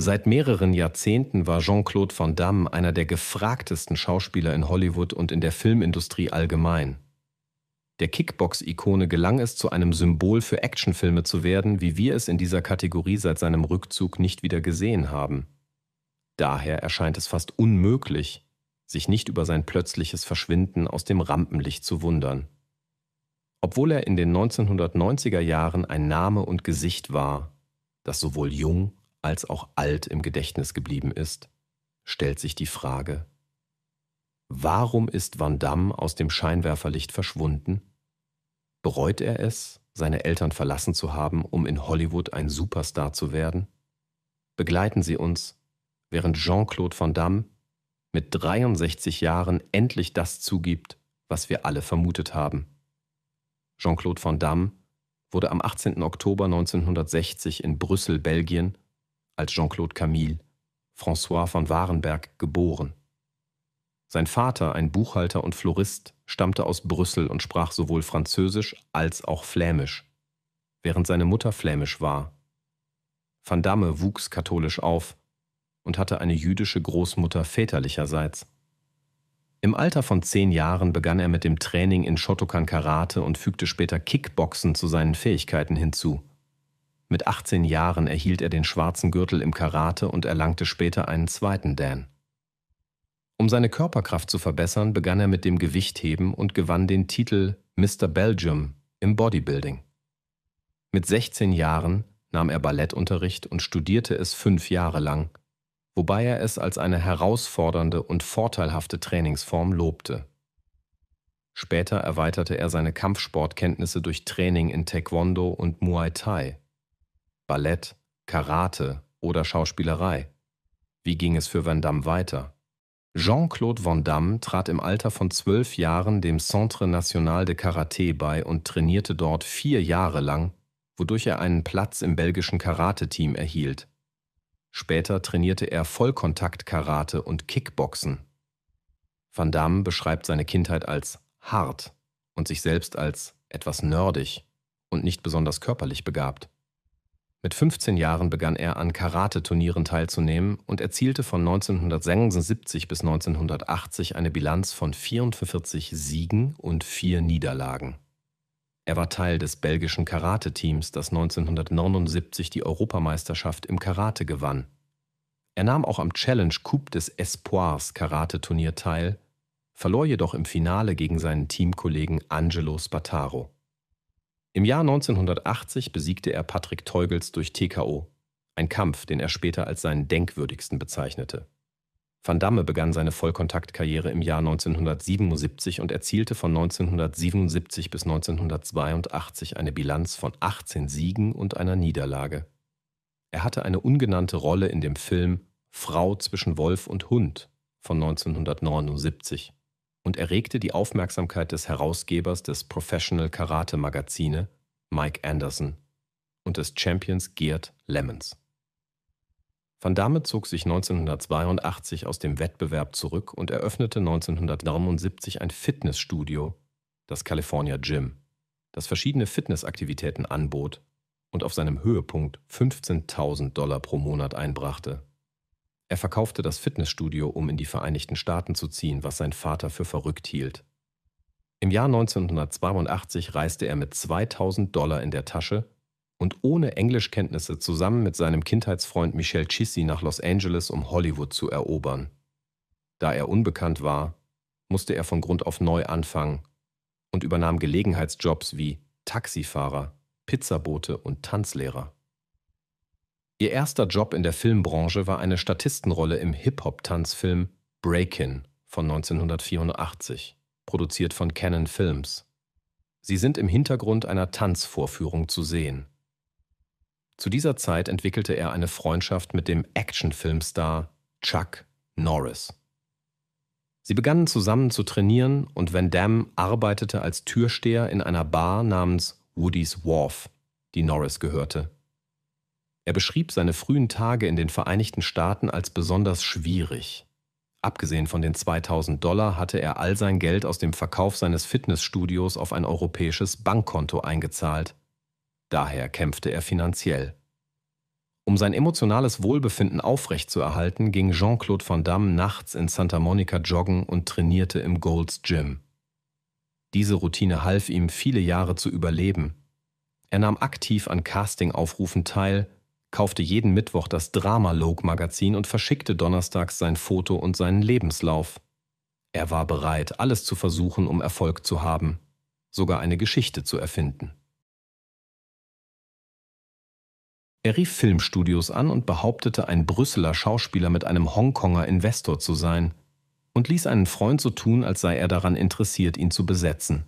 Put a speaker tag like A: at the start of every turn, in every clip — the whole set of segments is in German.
A: Seit mehreren Jahrzehnten war Jean-Claude Van Damme einer der gefragtesten Schauspieler in Hollywood und in der Filmindustrie allgemein. Der Kickbox-Ikone gelang es, zu einem Symbol für Actionfilme zu werden, wie wir es in dieser Kategorie seit seinem Rückzug nicht wieder gesehen haben. Daher erscheint es fast unmöglich, sich nicht über sein plötzliches Verschwinden aus dem Rampenlicht zu wundern. Obwohl er in den 1990er Jahren ein Name und Gesicht war, das sowohl jung als auch alt im Gedächtnis geblieben ist, stellt sich die Frage, warum ist Van Damme aus dem Scheinwerferlicht verschwunden? Bereut er es, seine Eltern verlassen zu haben, um in Hollywood ein Superstar zu werden? Begleiten Sie uns, während Jean-Claude Van Damme mit 63 Jahren endlich das zugibt, was wir alle vermutet haben. Jean-Claude Van Damme wurde am 18. Oktober 1960 in Brüssel, Belgien, als Jean-Claude Camille, François von Warenberg, geboren. Sein Vater, ein Buchhalter und Florist, stammte aus Brüssel und sprach sowohl Französisch als auch Flämisch, während seine Mutter flämisch war. Van Damme wuchs katholisch auf und hatte eine jüdische Großmutter väterlicherseits. Im Alter von zehn Jahren begann er mit dem Training in Shotokan Karate und fügte später Kickboxen zu seinen Fähigkeiten hinzu. Mit 18 Jahren erhielt er den schwarzen Gürtel im Karate und erlangte später einen zweiten Dan. Um seine Körperkraft zu verbessern, begann er mit dem Gewichtheben und gewann den Titel Mr. Belgium im Bodybuilding. Mit 16 Jahren nahm er Ballettunterricht und studierte es fünf Jahre lang, wobei er es als eine herausfordernde und vorteilhafte Trainingsform lobte. Später erweiterte er seine Kampfsportkenntnisse durch Training in Taekwondo und Muay Thai Ballett, Karate oder Schauspielerei. Wie ging es für Van Damme weiter? Jean-Claude Van Damme trat im Alter von zwölf Jahren dem Centre National de Karaté bei und trainierte dort vier Jahre lang, wodurch er einen Platz im belgischen Karate-Team erhielt. Später trainierte er Vollkontakt-Karate und Kickboxen. Van Damme beschreibt seine Kindheit als hart und sich selbst als etwas nerdig und nicht besonders körperlich begabt. Mit 15 Jahren begann er an Karate-Turnieren teilzunehmen und erzielte von 1976 bis 1980 eine Bilanz von 44 Siegen und 4 Niederlagen. Er war Teil des belgischen Karate-Teams, das 1979 die Europameisterschaft im Karate gewann. Er nahm auch am Challenge Coupe des Espoirs Karate-Turnier teil, verlor jedoch im Finale gegen seinen Teamkollegen Angelo Spataro. Im Jahr 1980 besiegte er Patrick Teugels durch TKO, ein Kampf, den er später als seinen denkwürdigsten bezeichnete. Van Damme begann seine Vollkontaktkarriere im Jahr 1977 und erzielte von 1977 bis 1982 eine Bilanz von 18 Siegen und einer Niederlage. Er hatte eine ungenannte Rolle in dem Film Frau zwischen Wolf und Hund von 1979 und erregte die Aufmerksamkeit des Herausgebers des Professional Karate Magazine, Mike Anderson, und des Champions Geert Lemmons. Van Damme zog sich 1982 aus dem Wettbewerb zurück und eröffnete 1979 ein Fitnessstudio, das California Gym, das verschiedene Fitnessaktivitäten anbot und auf seinem Höhepunkt 15.000 Dollar pro Monat einbrachte. Er verkaufte das Fitnessstudio, um in die Vereinigten Staaten zu ziehen, was sein Vater für verrückt hielt. Im Jahr 1982 reiste er mit 2000 Dollar in der Tasche und ohne Englischkenntnisse zusammen mit seinem Kindheitsfreund Michel Chissi nach Los Angeles, um Hollywood zu erobern. Da er unbekannt war, musste er von Grund auf neu anfangen und übernahm Gelegenheitsjobs wie Taxifahrer, Pizzabote und Tanzlehrer. Ihr erster Job in der Filmbranche war eine Statistenrolle im Hip-Hop-Tanzfilm Breakin' von 1984, produziert von Canon Films. Sie sind im Hintergrund einer Tanzvorführung zu sehen. Zu dieser Zeit entwickelte er eine Freundschaft mit dem Actionfilmstar Chuck Norris. Sie begannen zusammen zu trainieren und Van Damme arbeitete als Türsteher in einer Bar namens Woody's Wharf, die Norris gehörte. Er beschrieb seine frühen Tage in den Vereinigten Staaten als besonders schwierig. Abgesehen von den 2000 Dollar hatte er all sein Geld aus dem Verkauf seines Fitnessstudios auf ein europäisches Bankkonto eingezahlt. Daher kämpfte er finanziell. Um sein emotionales Wohlbefinden aufrechtzuerhalten, ging Jean-Claude Van Damme nachts in Santa Monica joggen und trainierte im Gold's Gym. Diese Routine half ihm, viele Jahre zu überleben. Er nahm aktiv an Casting-Aufrufen teil kaufte jeden Mittwoch das Dramalogue-Magazin und verschickte donnerstags sein Foto und seinen Lebenslauf. Er war bereit, alles zu versuchen, um Erfolg zu haben, sogar eine Geschichte zu erfinden. Er rief Filmstudios an und behauptete, ein Brüsseler Schauspieler mit einem Hongkonger Investor zu sein und ließ einen Freund so tun, als sei er daran interessiert, ihn zu besetzen.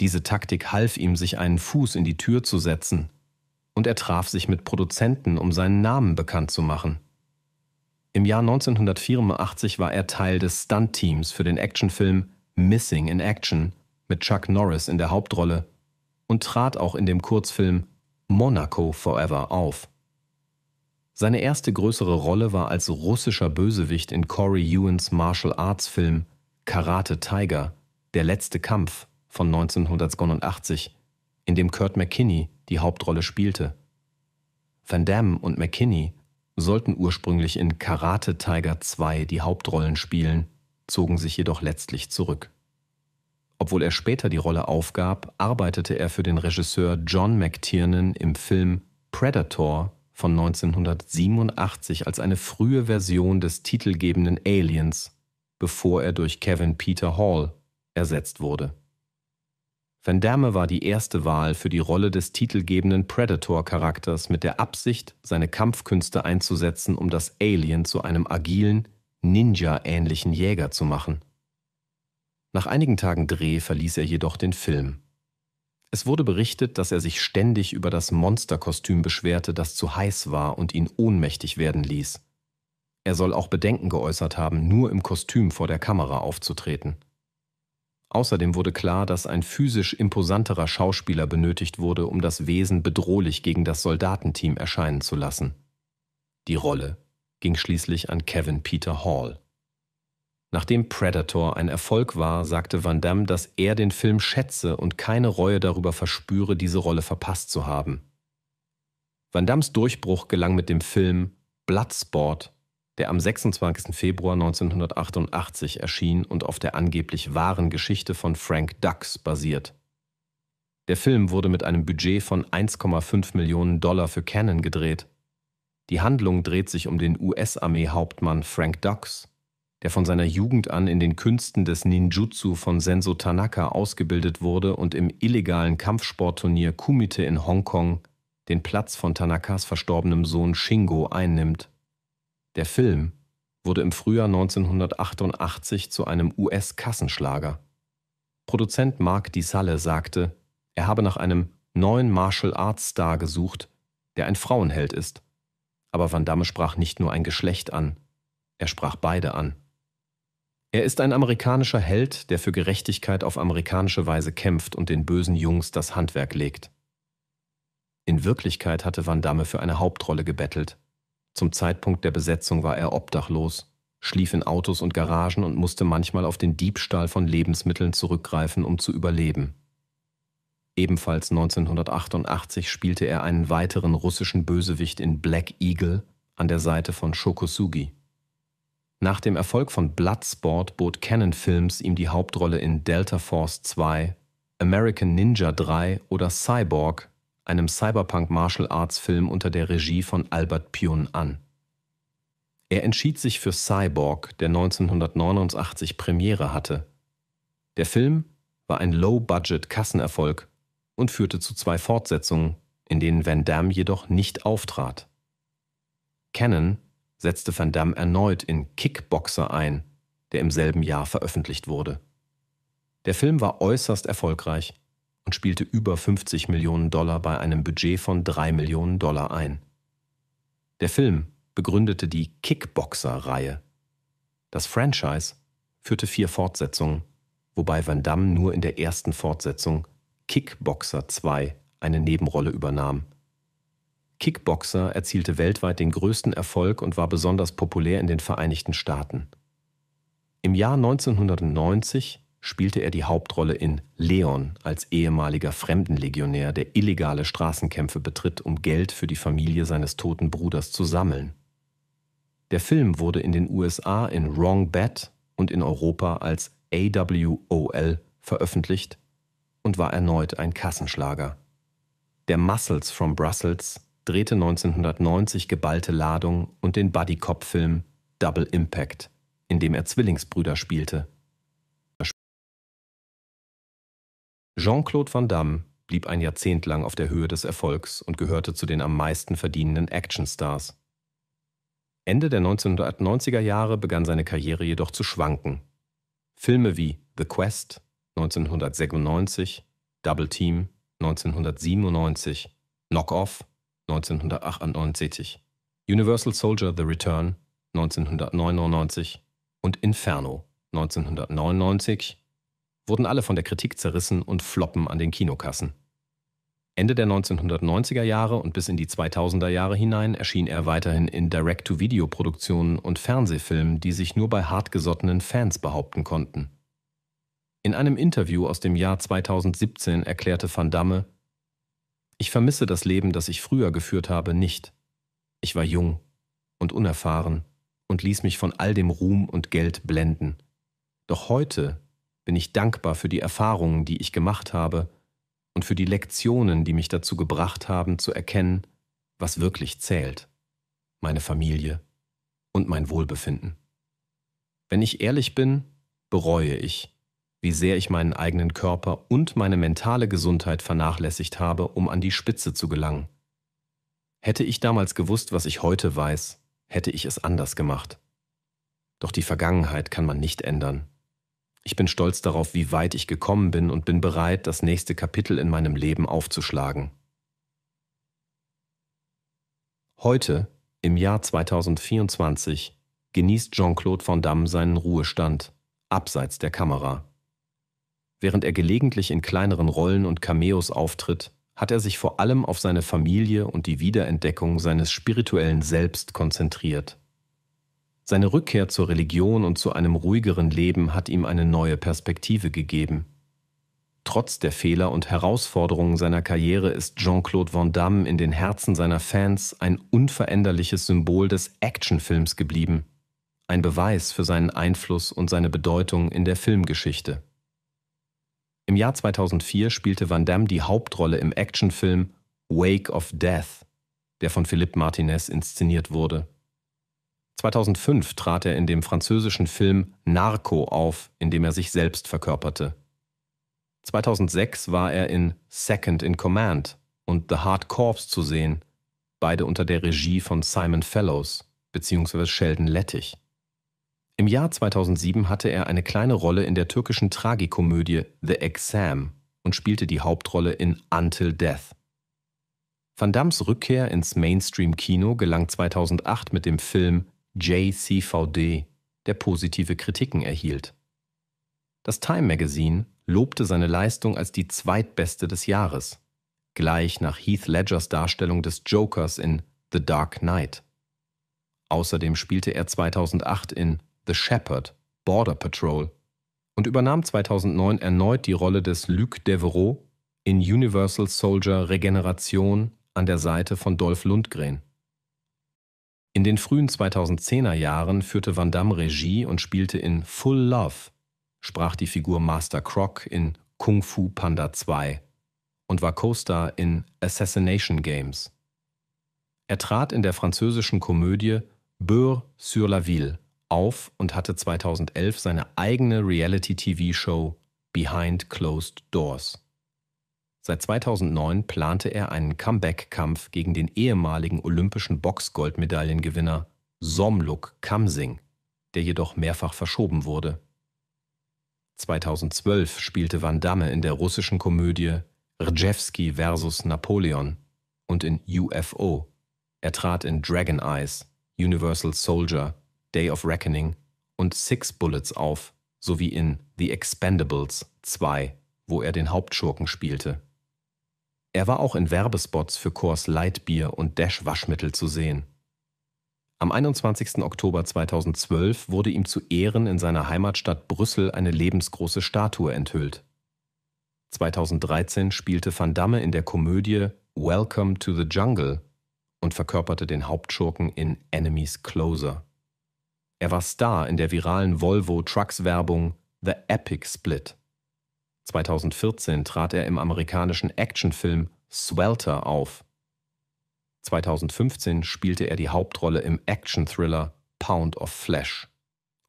A: Diese Taktik half ihm, sich einen Fuß in die Tür zu setzen und er traf sich mit Produzenten, um seinen Namen bekannt zu machen. Im Jahr 1984 war er Teil des Stunt-Teams für den Actionfilm Missing in Action mit Chuck Norris in der Hauptrolle und trat auch in dem Kurzfilm Monaco Forever auf. Seine erste größere Rolle war als russischer Bösewicht in Corey Ewans Martial Arts Film Karate Tiger, der letzte Kampf von 1989, in dem Kurt McKinney die Hauptrolle spielte. Van Damme und McKinney sollten ursprünglich in Karate Tiger 2 die Hauptrollen spielen, zogen sich jedoch letztlich zurück. Obwohl er später die Rolle aufgab, arbeitete er für den Regisseur John McTiernan im Film Predator von 1987 als eine frühe Version des titelgebenden Aliens, bevor er durch Kevin Peter Hall ersetzt wurde Van Damme war die erste Wahl für die Rolle des titelgebenden Predator-Charakters mit der Absicht, seine Kampfkünste einzusetzen, um das Alien zu einem agilen, Ninja-ähnlichen Jäger zu machen. Nach einigen Tagen Dreh verließ er jedoch den Film. Es wurde berichtet, dass er sich ständig über das Monsterkostüm beschwerte, das zu heiß war und ihn ohnmächtig werden ließ. Er soll auch Bedenken geäußert haben, nur im Kostüm vor der Kamera aufzutreten. Außerdem wurde klar, dass ein physisch imposanterer Schauspieler benötigt wurde, um das Wesen bedrohlich gegen das Soldatenteam erscheinen zu lassen. Die Rolle ging schließlich an Kevin Peter Hall. Nachdem Predator ein Erfolg war, sagte Van Damme, dass er den Film schätze und keine Reue darüber verspüre, diese Rolle verpasst zu haben. Van Dammes Durchbruch gelang mit dem Film Bloodsport der am 26. Februar 1988 erschien und auf der angeblich wahren Geschichte von Frank Dux basiert. Der Film wurde mit einem Budget von 1,5 Millionen Dollar für Canon gedreht. Die Handlung dreht sich um den US-Armee-Hauptmann Frank Dux, der von seiner Jugend an in den Künsten des Ninjutsu von Senso Tanaka ausgebildet wurde und im illegalen Kampfsportturnier Kumite in Hongkong den Platz von Tanakas verstorbenem Sohn Shingo einnimmt. Der Film wurde im Frühjahr 1988 zu einem US-Kassenschlager. Produzent Mark Di Salle sagte, er habe nach einem neuen Martial Arts Star gesucht, der ein Frauenheld ist. Aber Van Damme sprach nicht nur ein Geschlecht an, er sprach beide an. Er ist ein amerikanischer Held, der für Gerechtigkeit auf amerikanische Weise kämpft und den bösen Jungs das Handwerk legt. In Wirklichkeit hatte Van Damme für eine Hauptrolle gebettelt. Zum Zeitpunkt der Besetzung war er obdachlos, schlief in Autos und Garagen und musste manchmal auf den Diebstahl von Lebensmitteln zurückgreifen, um zu überleben. Ebenfalls 1988 spielte er einen weiteren russischen Bösewicht in Black Eagle an der Seite von Shokosugi. Nach dem Erfolg von Bloodsport bot Cannon Films ihm die Hauptrolle in Delta Force 2, American Ninja 3 oder Cyborg einem Cyberpunk-Martial-Arts-Film unter der Regie von Albert Pyun an. Er entschied sich für Cyborg, der 1989 Premiere hatte. Der Film war ein Low-Budget-Kassenerfolg und führte zu zwei Fortsetzungen, in denen Van Damme jedoch nicht auftrat. Cannon setzte Van Damme erneut in Kickboxer ein, der im selben Jahr veröffentlicht wurde. Der Film war äußerst erfolgreich und spielte über 50 Millionen Dollar bei einem Budget von 3 Millionen Dollar ein. Der Film begründete die Kickboxer-Reihe. Das Franchise führte vier Fortsetzungen, wobei Van Damme nur in der ersten Fortsetzung Kickboxer 2 eine Nebenrolle übernahm. Kickboxer erzielte weltweit den größten Erfolg und war besonders populär in den Vereinigten Staaten. Im Jahr 1990 spielte er die Hauptrolle in Leon als ehemaliger Fremdenlegionär, der illegale Straßenkämpfe betritt, um Geld für die Familie seines toten Bruders zu sammeln. Der Film wurde in den USA in Wrong Bat und in Europa als AWOL veröffentlicht und war erneut ein Kassenschlager. Der Muscles from Brussels drehte 1990 geballte Ladung und den Buddy-Cop-Film Double Impact, in dem er Zwillingsbrüder spielte Jean-Claude Van Damme blieb ein Jahrzehnt lang auf der Höhe des Erfolgs und gehörte zu den am meisten verdienenden Actionstars. Ende der 1990er Jahre begann seine Karriere jedoch zu schwanken. Filme wie The Quest 1996, Double Team 1997, Knock Off 1998, Universal Soldier The Return 1999 und Inferno 1999 wurden alle von der Kritik zerrissen und floppen an den Kinokassen. Ende der 1990er Jahre und bis in die 2000er Jahre hinein erschien er weiterhin in Direct-to-Video-Produktionen und Fernsehfilmen, die sich nur bei hartgesottenen Fans behaupten konnten. In einem Interview aus dem Jahr 2017 erklärte Van Damme, ich vermisse das Leben, das ich früher geführt habe, nicht. Ich war jung und unerfahren und ließ mich von all dem Ruhm und Geld blenden. Doch heute bin ich dankbar für die Erfahrungen, die ich gemacht habe und für die Lektionen, die mich dazu gebracht haben, zu erkennen, was wirklich zählt, meine Familie und mein Wohlbefinden. Wenn ich ehrlich bin, bereue ich, wie sehr ich meinen eigenen Körper und meine mentale Gesundheit vernachlässigt habe, um an die Spitze zu gelangen. Hätte ich damals gewusst, was ich heute weiß, hätte ich es anders gemacht. Doch die Vergangenheit kann man nicht ändern. Ich bin stolz darauf, wie weit ich gekommen bin und bin bereit, das nächste Kapitel in meinem Leben aufzuschlagen. Heute, im Jahr 2024, genießt Jean-Claude Van Damme seinen Ruhestand, abseits der Kamera. Während er gelegentlich in kleineren Rollen und Cameos auftritt, hat er sich vor allem auf seine Familie und die Wiederentdeckung seines spirituellen Selbst konzentriert. Seine Rückkehr zur Religion und zu einem ruhigeren Leben hat ihm eine neue Perspektive gegeben. Trotz der Fehler und Herausforderungen seiner Karriere ist Jean-Claude Van Damme in den Herzen seiner Fans ein unveränderliches Symbol des Actionfilms geblieben, ein Beweis für seinen Einfluss und seine Bedeutung in der Filmgeschichte. Im Jahr 2004 spielte Van Damme die Hauptrolle im Actionfilm Wake of Death, der von Philipp Martinez inszeniert wurde. 2005 trat er in dem französischen Film Narco auf, in dem er sich selbst verkörperte. 2006 war er in Second in Command und The Hard Corps zu sehen, beide unter der Regie von Simon Fellows bzw. Sheldon Lettich. Im Jahr 2007 hatte er eine kleine Rolle in der türkischen Tragikomödie The Exam und spielte die Hauptrolle in Until Death. Van Dams Rückkehr ins Mainstream-Kino gelang 2008 mit dem Film JCVD, der positive Kritiken erhielt. Das Time Magazine lobte seine Leistung als die zweitbeste des Jahres, gleich nach Heath Ledgers Darstellung des Jokers in The Dark Knight. Außerdem spielte er 2008 in The Shepherd, Border Patrol und übernahm 2009 erneut die Rolle des Luc Devereaux in Universal Soldier Regeneration an der Seite von Dolph Lundgren. In den frühen 2010er Jahren führte Van Damme Regie und spielte in Full Love, sprach die Figur Master Croc in Kung Fu Panda 2 und war Co-Star in Assassination Games. Er trat in der französischen Komödie Beurre sur la Ville auf und hatte 2011 seine eigene Reality-TV-Show Behind Closed Doors. Seit 2009 plante er einen Comeback-Kampf gegen den ehemaligen olympischen Boxgoldmedaillengewinner Somluk Kamsing, der jedoch mehrfach verschoben wurde. 2012 spielte Van Damme in der russischen Komödie Rjewski vs. Napoleon und in UFO. Er trat in Dragon Eyes, Universal Soldier, Day of Reckoning und Six Bullets auf, sowie in The Expendables 2, wo er den Hauptschurken spielte. Er war auch in Werbespots für Kors Lightbier und Dash Waschmittel zu sehen. Am 21. Oktober 2012 wurde ihm zu Ehren in seiner Heimatstadt Brüssel eine lebensgroße Statue enthüllt. 2013 spielte Van Damme in der Komödie Welcome to the Jungle und verkörperte den Hauptschurken in Enemies Closer. Er war Star in der viralen Volvo Trucks Werbung The Epic Split. 2014 trat er im amerikanischen Actionfilm Swelter auf. 2015 spielte er die Hauptrolle im Action-Thriller Pound of Flesh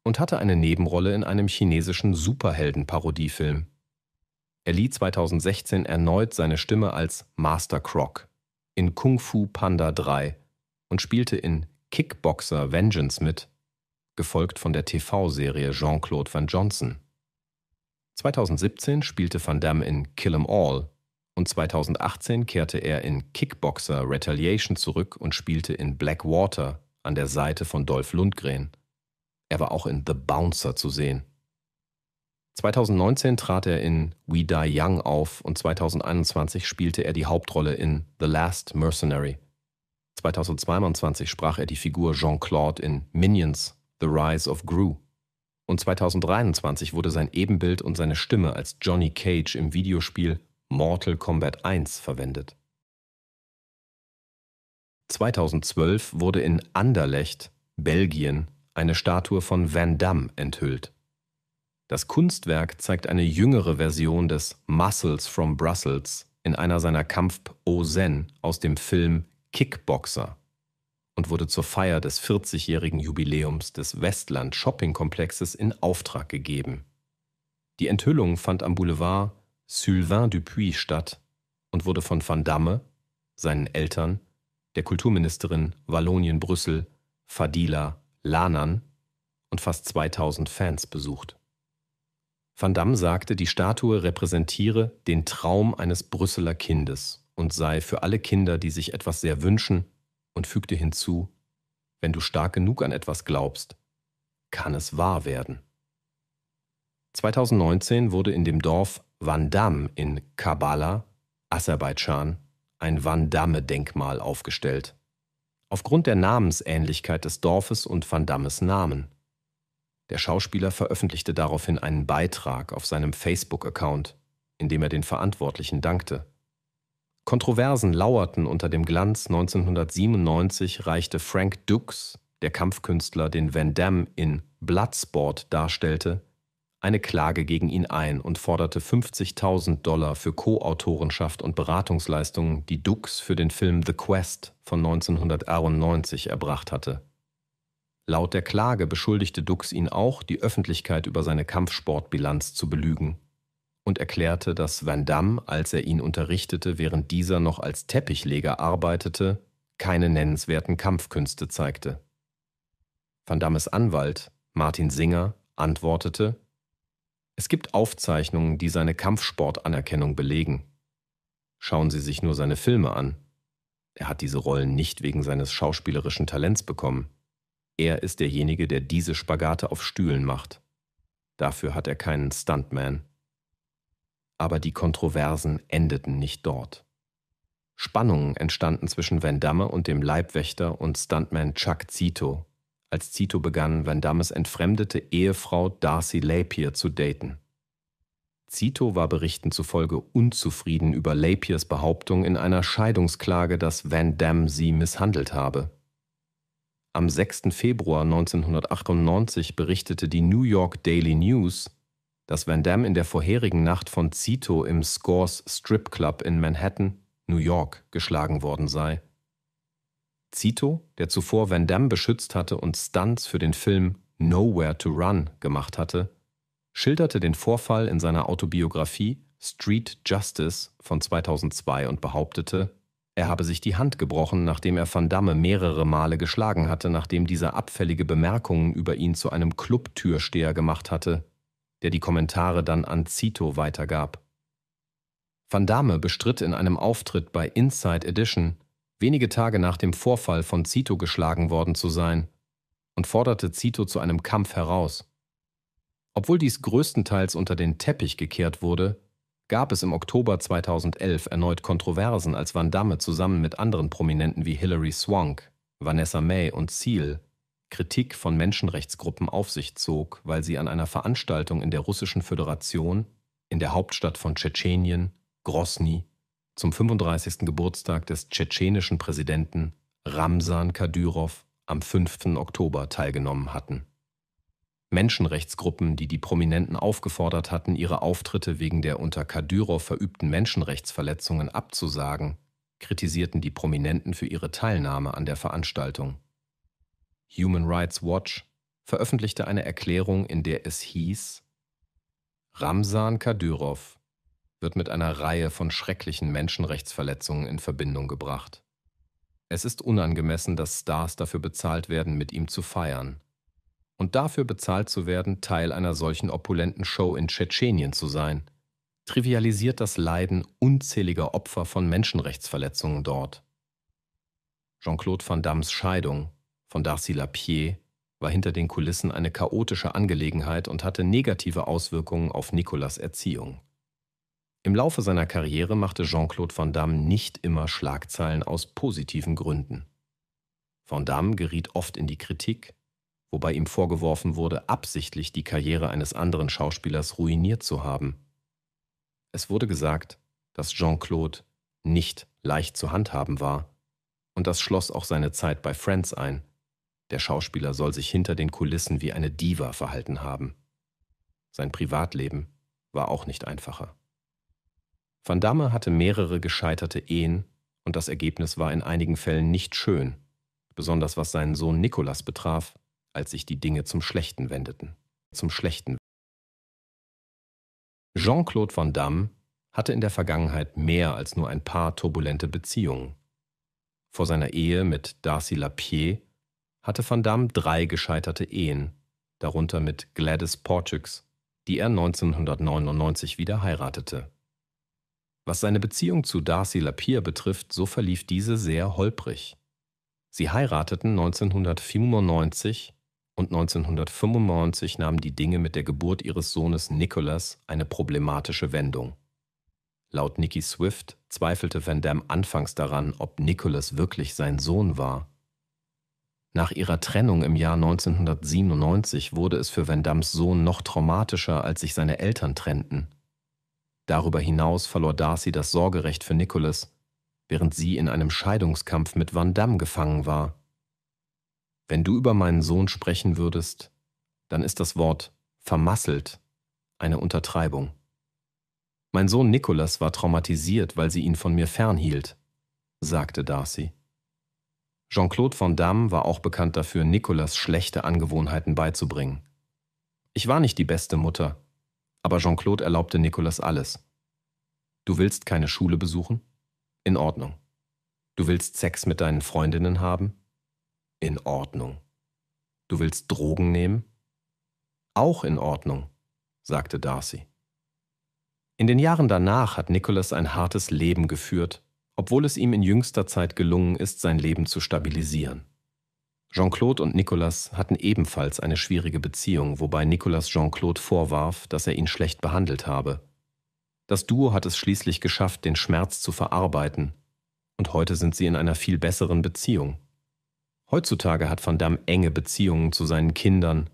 A: und hatte eine Nebenrolle in einem chinesischen Superhelden-Parodiefilm. Er lieh 2016 erneut seine Stimme als Master Croc in Kung Fu Panda 3 und spielte in Kickboxer Vengeance mit, gefolgt von der TV-Serie Jean-Claude Van Johnson. 2017 spielte Van Damme in Kill 'Em All und 2018 kehrte er in Kickboxer Retaliation zurück und spielte in Blackwater an der Seite von Dolph Lundgren. Er war auch in The Bouncer zu sehen. 2019 trat er in We Die Young auf und 2021 spielte er die Hauptrolle in The Last Mercenary. 2022 sprach er die Figur Jean-Claude in Minions The Rise of Gru und 2023 wurde sein Ebenbild und seine Stimme als Johnny Cage im Videospiel Mortal Kombat 1 verwendet. 2012 wurde in Anderlecht, Belgien, eine Statue von Van Damme enthüllt. Das Kunstwerk zeigt eine jüngere Version des Muscles from Brussels in einer seiner kampf o zen aus dem Film Kickboxer und wurde zur Feier des 40-jährigen Jubiläums des Westland Shoppingkomplexes in Auftrag gegeben. Die Enthüllung fand am Boulevard Sylvain Dupuis statt und wurde von Van Damme, seinen Eltern, der Kulturministerin Wallonien-Brüssel Fadila Lanan und fast 2000 Fans besucht. Van Damme sagte, die Statue repräsentiere den Traum eines Brüsseler Kindes und sei für alle Kinder, die sich etwas sehr wünschen, und fügte hinzu, wenn du stark genug an etwas glaubst, kann es wahr werden. 2019 wurde in dem Dorf Vandam in Kabbala, Aserbaidschan, ein Vandamme-Denkmal aufgestellt. Aufgrund der Namensähnlichkeit des Dorfes und Vandammes Namen. Der Schauspieler veröffentlichte daraufhin einen Beitrag auf seinem Facebook-Account, in dem er den Verantwortlichen dankte. Kontroversen lauerten unter dem Glanz. 1997 reichte Frank Dux, der Kampfkünstler, den Van Damme in Bloodsport darstellte, eine Klage gegen ihn ein und forderte 50.000 Dollar für Co-Autorenschaft und Beratungsleistungen, die Dux für den Film The Quest von 1991 erbracht hatte. Laut der Klage beschuldigte Dux ihn auch, die Öffentlichkeit über seine Kampfsportbilanz zu belügen und erklärte, dass Van Damme, als er ihn unterrichtete, während dieser noch als Teppichleger arbeitete, keine nennenswerten Kampfkünste zeigte. Van Dammes Anwalt, Martin Singer, antwortete, es gibt Aufzeichnungen, die seine Kampfsportanerkennung belegen. Schauen Sie sich nur seine Filme an. Er hat diese Rollen nicht wegen seines schauspielerischen Talents bekommen. Er ist derjenige, der diese Spagate auf Stühlen macht. Dafür hat er keinen Stuntman. Aber die Kontroversen endeten nicht dort. Spannungen entstanden zwischen Van Damme und dem Leibwächter und Stuntman Chuck Zito, als Zito begann, Van Dammes entfremdete Ehefrau Darcy Lapier zu daten. Zito war Berichten zufolge unzufrieden über Lapiers Behauptung in einer Scheidungsklage, dass Van Damme sie misshandelt habe. Am 6. Februar 1998 berichtete die New York Daily News, dass Van Damme in der vorherigen Nacht von Zito im Scores Strip Club in Manhattan, New York, geschlagen worden sei. Zito, der zuvor Van Damme beschützt hatte und Stunts für den Film Nowhere to Run gemacht hatte, schilderte den Vorfall in seiner Autobiografie Street Justice von 2002 und behauptete, er habe sich die Hand gebrochen, nachdem er Van Damme mehrere Male geschlagen hatte, nachdem dieser abfällige Bemerkungen über ihn zu einem Clubtürsteher gemacht hatte, der die Kommentare dann an Zito weitergab. Van Damme bestritt in einem Auftritt bei Inside Edition, wenige Tage nach dem Vorfall von Zito geschlagen worden zu sein und forderte Zito zu einem Kampf heraus. Obwohl dies größtenteils unter den Teppich gekehrt wurde, gab es im Oktober 2011 erneut Kontroversen, als Van Damme zusammen mit anderen Prominenten wie Hilary Swank, Vanessa May und Seal Kritik von Menschenrechtsgruppen auf sich zog, weil sie an einer Veranstaltung in der Russischen Föderation, in der Hauptstadt von Tschetschenien, Grosny, zum 35. Geburtstag des tschetschenischen Präsidenten Ramsan Kadyrov am 5. Oktober teilgenommen hatten. Menschenrechtsgruppen, die die Prominenten aufgefordert hatten, ihre Auftritte wegen der unter Kadyrov verübten Menschenrechtsverletzungen abzusagen, kritisierten die Prominenten für ihre Teilnahme an der Veranstaltung. Human Rights Watch veröffentlichte eine Erklärung, in der es hieß, Ramsan Kadyrov wird mit einer Reihe von schrecklichen Menschenrechtsverletzungen in Verbindung gebracht. Es ist unangemessen, dass Stars dafür bezahlt werden, mit ihm zu feiern. Und dafür bezahlt zu werden, Teil einer solchen opulenten Show in Tschetschenien zu sein, trivialisiert das Leiden unzähliger Opfer von Menschenrechtsverletzungen dort. Jean-Claude Van Dammes Scheidung von Darcy Lapierre war hinter den Kulissen eine chaotische Angelegenheit und hatte negative Auswirkungen auf Nicolas Erziehung. Im Laufe seiner Karriere machte Jean-Claude Van Damme nicht immer Schlagzeilen aus positiven Gründen. Van Damme geriet oft in die Kritik, wobei ihm vorgeworfen wurde, absichtlich die Karriere eines anderen Schauspielers ruiniert zu haben. Es wurde gesagt, dass Jean-Claude nicht leicht zu handhaben war, und das schloss auch seine Zeit bei Friends ein. Der Schauspieler soll sich hinter den Kulissen wie eine Diva verhalten haben. Sein Privatleben war auch nicht einfacher. Van Damme hatte mehrere gescheiterte Ehen und das Ergebnis war in einigen Fällen nicht schön, besonders was seinen Sohn Nicolas betraf, als sich die Dinge zum Schlechten wendeten. Zum Schlechten. Jean-Claude Van Damme hatte in der Vergangenheit mehr als nur ein paar turbulente Beziehungen. Vor seiner Ehe mit Darcy Lapierre hatte Van Damme drei gescheiterte Ehen, darunter mit Gladys Portugs, die er 1999 wieder heiratete. Was seine Beziehung zu Darcy Lapierre betrifft, so verlief diese sehr holprig. Sie heirateten 1995 und 1995 nahmen die Dinge mit der Geburt ihres Sohnes Nicholas eine problematische Wendung. Laut Nicky Swift zweifelte Van Damme anfangs daran, ob Nicholas wirklich sein Sohn war nach ihrer Trennung im Jahr 1997 wurde es für Van Dams Sohn noch traumatischer, als sich seine Eltern trennten. Darüber hinaus verlor Darcy das Sorgerecht für Nicholas, während sie in einem Scheidungskampf mit Van Damme gefangen war. Wenn du über meinen Sohn sprechen würdest, dann ist das Wort vermasselt eine Untertreibung. Mein Sohn Nicholas war traumatisiert, weil sie ihn von mir fernhielt, sagte Darcy. Jean-Claude Van Damme war auch bekannt dafür, Nicolas schlechte Angewohnheiten beizubringen. Ich war nicht die beste Mutter, aber Jean-Claude erlaubte Nicolas alles. Du willst keine Schule besuchen? In Ordnung. Du willst Sex mit deinen Freundinnen haben? In Ordnung. Du willst Drogen nehmen? Auch in Ordnung, sagte Darcy. In den Jahren danach hat Nicholas ein hartes Leben geführt obwohl es ihm in jüngster Zeit gelungen ist, sein Leben zu stabilisieren. Jean-Claude und Nicolas hatten ebenfalls eine schwierige Beziehung, wobei Nicolas Jean-Claude vorwarf, dass er ihn schlecht behandelt habe. Das Duo hat es schließlich geschafft, den Schmerz zu verarbeiten, und heute sind sie in einer viel besseren Beziehung. Heutzutage hat Van Damme enge Beziehungen zu seinen Kindern,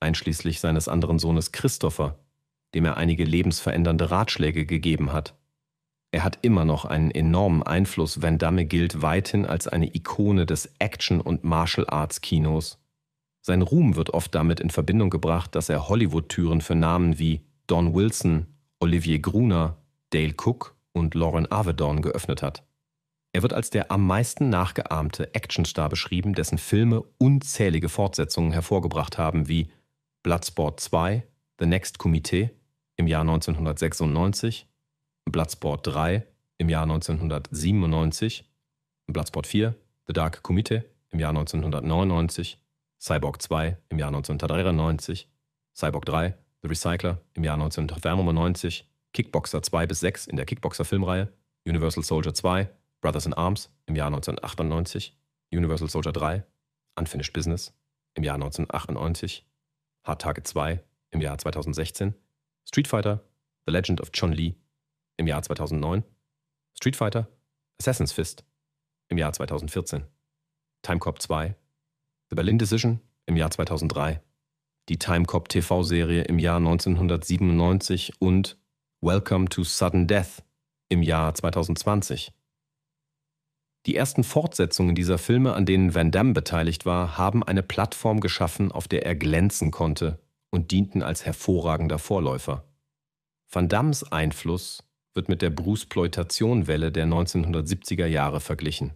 A: einschließlich seines anderen Sohnes Christopher, dem er einige lebensverändernde Ratschläge gegeben hat. Er hat immer noch einen enormen Einfluss. Van Damme gilt weithin als eine Ikone des Action- und Martial-Arts-Kinos. Sein Ruhm wird oft damit in Verbindung gebracht, dass er Hollywood-Türen für Namen wie Don Wilson, Olivier Gruner, Dale Cook und Lauren Avedon geöffnet hat. Er wird als der am meisten nachgeahmte Actionstar beschrieben, dessen Filme unzählige Fortsetzungen hervorgebracht haben, wie Bloodsport 2, The Next Committee im Jahr 1996, Bloodsport 3 im Jahr 1997, Bloodsport 4, The Dark Committee im Jahr 1999, Cyborg 2 im Jahr 1993, Cyborg 3, The Recycler im Jahr 1995, Kickboxer 2 bis 6 in der Kickboxer-Filmreihe, Universal Soldier 2, Brothers in Arms im Jahr 1998, Universal Soldier 3, Unfinished Business im Jahr 1998, Hard Target 2 im Jahr 2016, Street Fighter, The Legend of Chun Lee im Jahr 2009, Street Fighter, Assassin's Fist im Jahr 2014, Time Cop 2, The Berlin Decision im Jahr 2003, die Time Cop TV-Serie im Jahr 1997 und Welcome to Sudden Death im Jahr 2020. Die ersten Fortsetzungen dieser Filme, an denen Van Damme beteiligt war, haben eine Plattform geschaffen, auf der er glänzen konnte und dienten als hervorragender Vorläufer. Van Dammes Einfluss wird mit der bruce Bruceploitation-Welle der 1970er Jahre verglichen.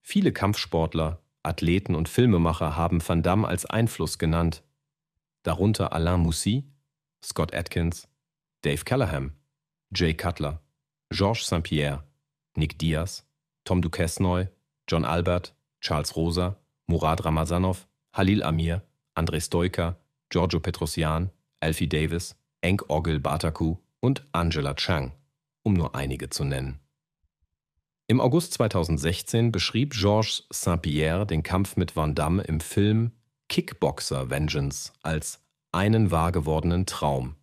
A: Viele Kampfsportler, Athleten und Filmemacher haben Van Damme als Einfluss genannt, darunter Alain Moussy, Scott Atkins, Dave Callahan, Jay Cutler, Georges St-Pierre, Nick Diaz, Tom Duquesnoy, John Albert, Charles Rosa, Murad Ramazanov, Halil Amir, Andrei Stoika, Giorgio Petrosian, Alfie Davis, Enk Orgel Bataku und Angela Chang um nur einige zu nennen. Im August 2016 beschrieb Georges saint pierre den Kampf mit Van Damme im Film Kickboxer Vengeance als einen wahrgewordenen Traum.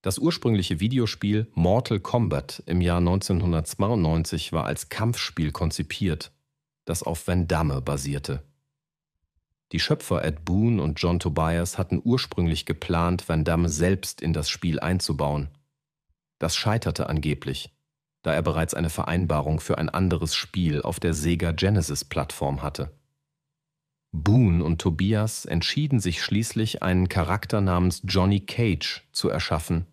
A: Das ursprüngliche Videospiel Mortal Kombat im Jahr 1992 war als Kampfspiel konzipiert, das auf Van Damme basierte. Die Schöpfer Ed Boone und John Tobias hatten ursprünglich geplant, Van Damme selbst in das Spiel einzubauen. Das scheiterte angeblich, da er bereits eine Vereinbarung für ein anderes Spiel auf der Sega Genesis-Plattform hatte. Boone und Tobias entschieden sich schließlich, einen Charakter namens Johnny Cage zu erschaffen,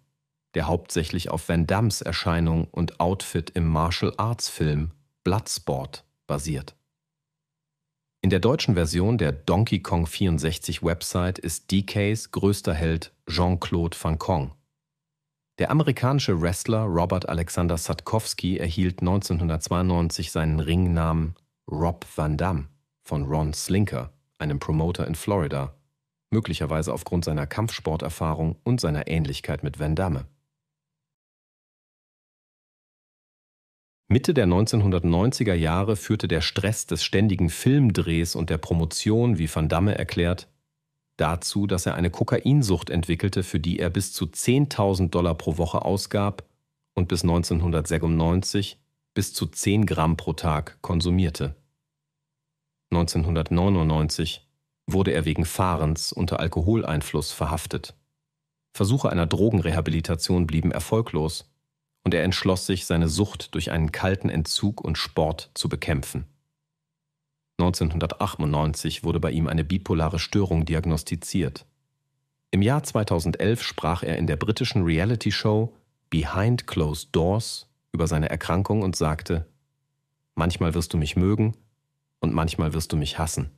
A: der hauptsächlich auf Van Dams Erscheinung und Outfit im Martial Arts Film Bloodsport basiert. In der deutschen Version der Donkey Kong 64 Website ist DKs größter Held Jean-Claude Van Kong. Der amerikanische Wrestler Robert Alexander Sadkowski erhielt 1992 seinen Ringnamen Rob Van Damme von Ron Slinker, einem Promoter in Florida, möglicherweise aufgrund seiner Kampfsporterfahrung und seiner Ähnlichkeit mit Van Damme. Mitte der 1990er Jahre führte der Stress des ständigen Filmdrehs und der Promotion, wie Van Damme erklärt, dazu, dass er eine Kokainsucht entwickelte, für die er bis zu 10.000 Dollar pro Woche ausgab und bis 1996 bis zu 10 Gramm pro Tag konsumierte. 1999 wurde er wegen Fahrens unter Alkoholeinfluss verhaftet. Versuche einer Drogenrehabilitation blieben erfolglos und er entschloss sich, seine Sucht durch einen kalten Entzug und Sport zu bekämpfen. 1998 wurde bei ihm eine bipolare Störung diagnostiziert. Im Jahr 2011 sprach er in der britischen Reality-Show Behind Closed Doors über seine Erkrankung und sagte, Manchmal wirst du mich mögen und manchmal wirst du mich hassen.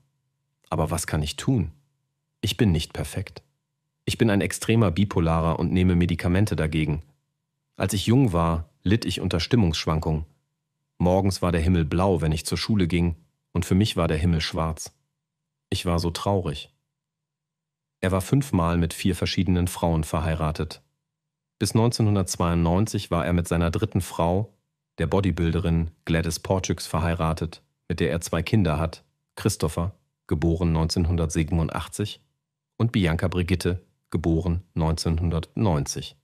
A: Aber was kann ich tun? Ich bin nicht perfekt. Ich bin ein extremer Bipolarer und nehme Medikamente dagegen. Als ich jung war, litt ich unter Stimmungsschwankungen. Morgens war der Himmel blau, wenn ich zur Schule ging, und für mich war der Himmel schwarz. Ich war so traurig. Er war fünfmal mit vier verschiedenen Frauen verheiratet. Bis 1992 war er mit seiner dritten Frau, der Bodybuilderin Gladys Porchux, verheiratet, mit der er zwei Kinder hat, Christopher, geboren 1987, und Bianca Brigitte, geboren 1990.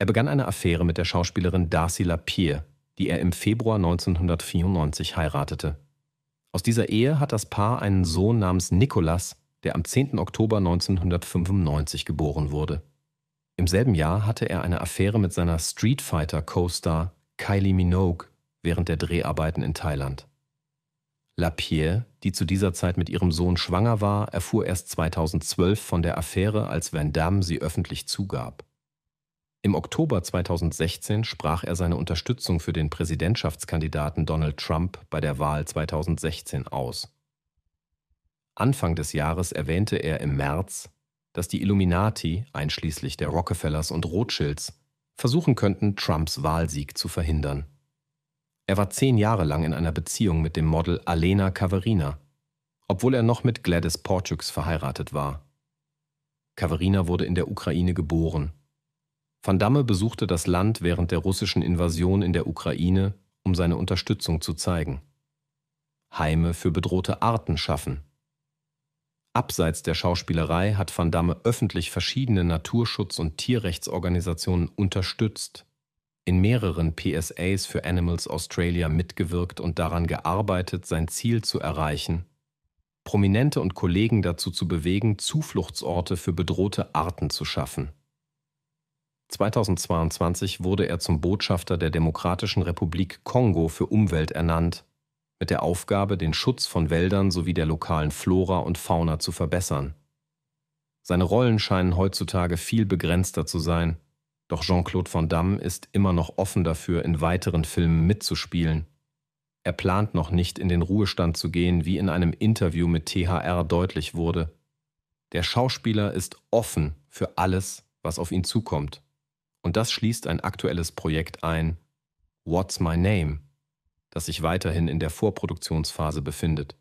A: Er begann eine Affäre mit der Schauspielerin Darcy Lapierre, die er im Februar 1994 heiratete. Aus dieser Ehe hat das Paar einen Sohn namens Nicolas, der am 10. Oktober 1995 geboren wurde. Im selben Jahr hatte er eine Affäre mit seiner Street Fighter Co-Star Kylie Minogue während der Dreharbeiten in Thailand. Lapierre, die zu dieser Zeit mit ihrem Sohn schwanger war, erfuhr erst 2012 von der Affäre, als Van Damme sie öffentlich zugab. Im Oktober 2016 sprach er seine Unterstützung für den Präsidentschaftskandidaten Donald Trump bei der Wahl 2016 aus. Anfang des Jahres erwähnte er im März, dass die Illuminati, einschließlich der Rockefellers und Rothschilds, versuchen könnten, Trumps Wahlsieg zu verhindern. Er war zehn Jahre lang in einer Beziehung mit dem Model Alena Caverina, obwohl er noch mit Gladys Portux verheiratet war. Caverina wurde in der Ukraine geboren Van Damme besuchte das Land während der russischen Invasion in der Ukraine, um seine Unterstützung zu zeigen. Heime für bedrohte Arten schaffen. Abseits der Schauspielerei hat Van Damme öffentlich verschiedene Naturschutz- und Tierrechtsorganisationen unterstützt, in mehreren PSAs für Animals Australia mitgewirkt und daran gearbeitet, sein Ziel zu erreichen, Prominente und Kollegen dazu zu bewegen, Zufluchtsorte für bedrohte Arten zu schaffen. 2022 wurde er zum Botschafter der Demokratischen Republik Kongo für Umwelt ernannt, mit der Aufgabe, den Schutz von Wäldern sowie der lokalen Flora und Fauna zu verbessern. Seine Rollen scheinen heutzutage viel begrenzter zu sein, doch Jean-Claude Van Damme ist immer noch offen dafür, in weiteren Filmen mitzuspielen. Er plant noch nicht, in den Ruhestand zu gehen, wie in einem Interview mit THR deutlich wurde. Der Schauspieler ist offen für alles, was auf ihn zukommt. Und das schließt ein aktuelles Projekt ein, What's My Name, das sich weiterhin in der Vorproduktionsphase befindet.